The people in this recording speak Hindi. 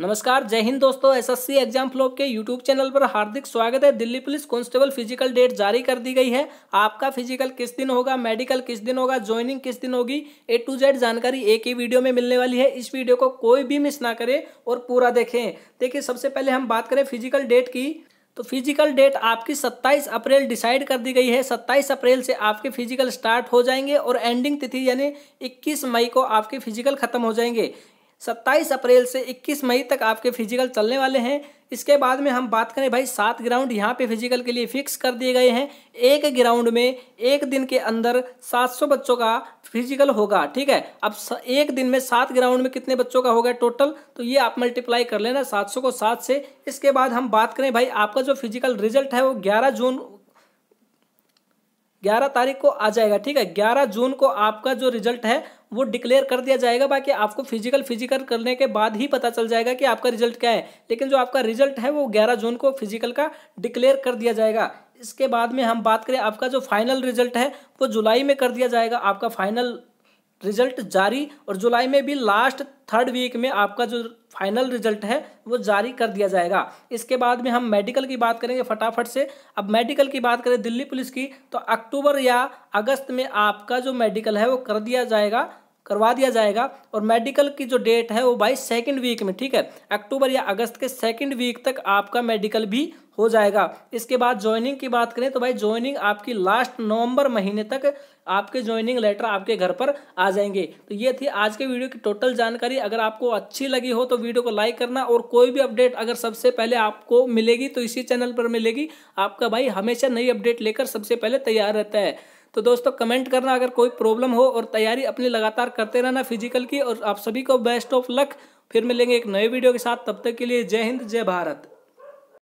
नमस्कार जय हिंद दोस्तों एसएससी एग्जाम फ्लोप के यूट्यूब चैनल पर हार्दिक स्वागत है Delhi police constable physical date जारी कर दी गई है आपका फिजिकल किस दिन होगा मेडिकल किस दिन होगा ज्वाइनिंग किस दिन होगी ए टू जेड जानकारी एक ही वीडियो में मिलने वाली है इस वीडियो को कोई भी मिस ना करे और पूरा देखें देखिए सबसे पहले हम बात करें फिजिकल डेट की तो फिजिकल डेट आपकी 27 अप्रैल डिसाइड कर दी गई है 27 अप्रैल से आपके फिजिकल स्टार्ट हो जाएंगे और एंडिंग तिथि यानी 21 मई को आपके फिजिकल खत्म हो जाएंगे सत्ताईस अप्रैल से इक्कीस मई तक आपके फिजिकल चलने वाले हैं इसके बाद में हम बात करें भाई सात ग्राउंड यहाँ पे फिजिकल के लिए फिक्स कर दिए गए हैं एक ग्राउंड में एक दिन के अंदर 700 बच्चों का फिजिकल होगा ठीक है अब एक दिन में सात ग्राउंड में कितने बच्चों का होगा टोटल तो ये आप मल्टीप्लाई कर लेना 700 को सात से इसके बाद हम बात करें भाई आपका जो फिजिकल रिजल्ट है वो ग्यारह जून ग्यारह तारीख को आ जाएगा ठीक है ग्यारह जून को आपका जो रिजल्ट है वो डिक्लेयर कर दिया जाएगा बाकी आपको फिजिकल फिजिकल करने के बाद ही पता चल जाएगा कि आपका रिजल्ट क्या है लेकिन जो आपका रिजल्ट है वो ग्यारह जून को फिजिकल का डिक्लेयर कर दिया जाएगा इसके बाद में हम बात करें आपका जो फाइनल रिजल्ट है वो जुलाई में कर दिया जाएगा आपका फाइनल रिजल्ट जारी और जुलाई में भी लास्ट थर्ड वीक में आपका जो फाइनल रिजल्ट है वो जारी कर दिया जाएगा इसके बाद में हम मेडिकल की बात करेंगे फटाफट से अब मेडिकल की बात करें दिल्ली पुलिस की तो अक्टूबर या अगस्त में आपका जो मेडिकल है वो कर दिया जाएगा करवा दिया जाएगा और मेडिकल की जो डेट है वो बाई सेकेंड वीक में ठीक है अक्टूबर या अगस्त के सेकेंड वीक तक आपका मेडिकल भी हो जाएगा इसके बाद ज्वाइनिंग की बात करें तो भाई ज्वाइनिंग आपकी लास्ट नवंबर महीने तक आपके ज्वाइनिंग लेटर आपके घर पर आ जाएंगे तो ये थी आज के वीडियो की टोटल जानकारी अगर आपको अच्छी लगी हो तो वीडियो को लाइक करना और कोई भी अपडेट अगर सबसे पहले आपको मिलेगी तो इसी चैनल पर मिलेगी आपका भाई हमेशा नई अपडेट लेकर सबसे पहले तैयार रहता है तो दोस्तों कमेंट करना अगर कोई प्रॉब्लम हो और तैयारी अपनी लगातार करते रहना फिजिकल की और आप सभी को बेस्ट ऑफ लक फिर मिलेंगे एक नए वीडियो के साथ तब तक के लिए जय हिंद जय भारत